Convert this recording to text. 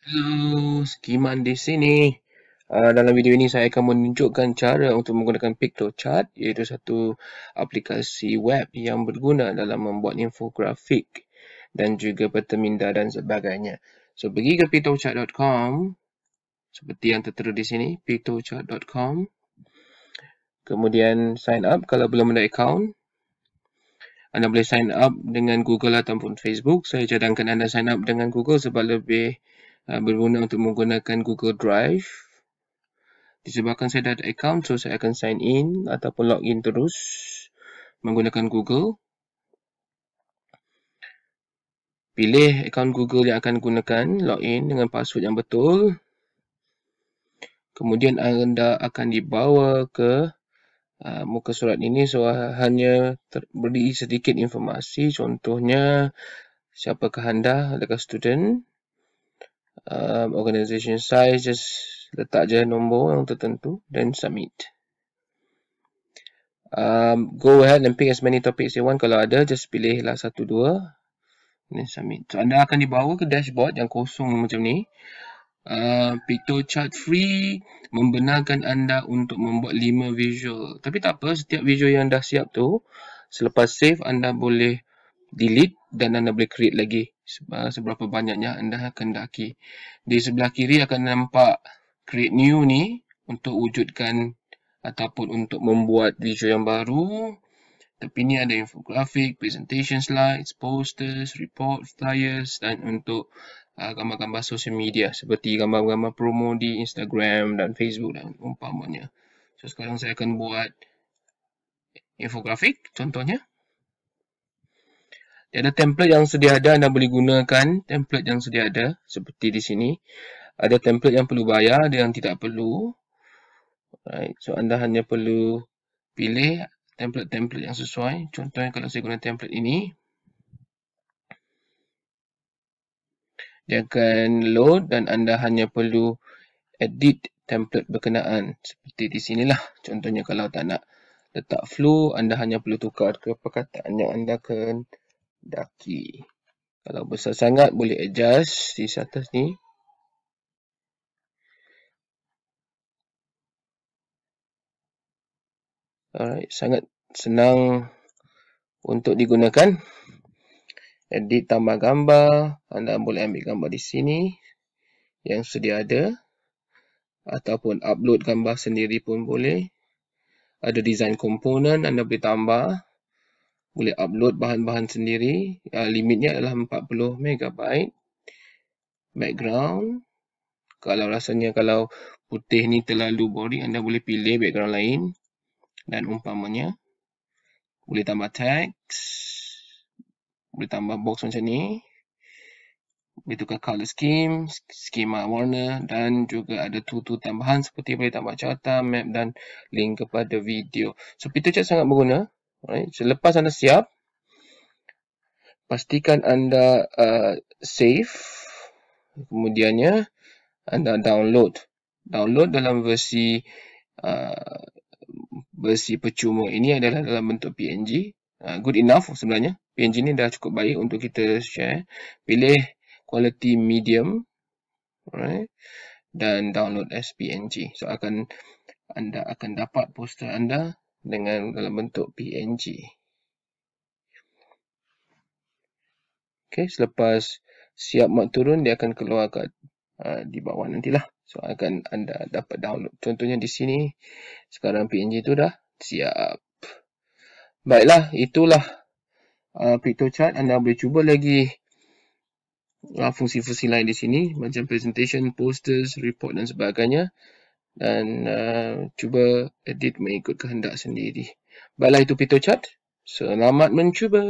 Hello, Skiman di sini. Uh, dalam video ini saya akan menunjukkan cara untuk menggunakan PictoChart iaitu satu aplikasi web yang berguna dalam membuat infografik dan juga peta minda dan sebagainya. So pergi ke pictochart.com seperti yang tertera di sini pictochart.com. Kemudian sign up kalau belum ada account. Anda boleh sign up dengan Google ataupun Facebook. Saya cadangkan anda sign up dengan Google sebab lebih Ah, berguna untuk menggunakan Google Drive. Disebabkan saya dah ada account, so saya akan sign in ataupun log in terus menggunakan Google. Pilih account Google yang akan gunakan, log in dengan password yang betul. Kemudian anda akan dibawa ke uh, muka surat ini so ah, hanya beri sedikit informasi contohnya siapakah anda, adakah student, um, organization size just letak je nombor yang tertentu then submit um, go ahead and pick as many topics you want kalau ada just pilih lah satu dua then submit so anda akan dibawa ke dashboard yang kosong macam ni Uh, um, Picto chart free membenarkan anda untuk membuat 5 visual tapi tak apa setiap visual yang dah siap tu selepas save anda boleh delete dan anda boleh create lagi seberapa banyaknya anda kendaki. Di sebelah kiri akan nampak create new ni untuk wujudkan ataupun untuk membuat video yang baru. Tapi ni ada infografik, presentation slides, posters, report, flyers dan untuk uh, gambar-gambar uh, social media seperti gambar-gambar promo di Instagram dan Facebook dan umpamanya. So sekarang saya akan buat infografik contohnya. Dia ada template yang sedia ada, anda boleh gunakan template yang sedia ada seperti di sini. Ada template yang perlu bayar, ada yang tidak perlu. Alright, so anda hanya perlu pilih template-template yang sesuai. Contohnya kalau saya guna template ini. Dia akan load dan anda hanya perlu edit template berkenaan seperti di sinilah. Contohnya kalau tak nak letak flu, anda hanya perlu tukar ke perkataan yang anda akan daki. Kalau besar sangat boleh adjust di atas ni. Alright, sangat senang untuk digunakan. Edit tambah gambar, anda boleh ambil gambar di sini yang sudah ada ataupun upload gambar sendiri pun boleh. Ada design komponen anda boleh tambah boleh upload bahan-bahan sendiri. Uh, limitnya adalah 40 MB. Background. Kalau rasanya kalau putih ni terlalu boring, anda boleh pilih background lain. Dan umpamanya. Boleh tambah text. Boleh tambah box macam ni. Boleh tukar color scheme, skema warna dan juga ada tool-tool tambahan seperti boleh tambah carta, map dan link kepada video. So, Peter Chat sangat berguna. Right. Selepas anda siap, pastikan anda uh, save. Kemudiannya, anda download. Download dalam versi uh, versi percuma ini adalah dalam bentuk PNG. Uh, good enough sebenarnya. PNG ini dah cukup baik untuk kita share. Pilih quality medium. Right. Dan download as PNG. So, akan anda akan dapat poster anda dengan dalam bentuk PNG. Okey, selepas siap mak turun dia akan keluar kat uh, di bawah nantilah. So akan anda dapat download. Contohnya di sini sekarang PNG tu dah siap. Baiklah, itulah uh, ah, picture chart anda boleh cuba lagi ah, fungsi-fungsi uh, lain di sini macam presentation, posters, report dan sebagainya dan uh, cuba edit mengikut kehendak sendiri. Baiklah itu Pito Chat. Selamat mencuba.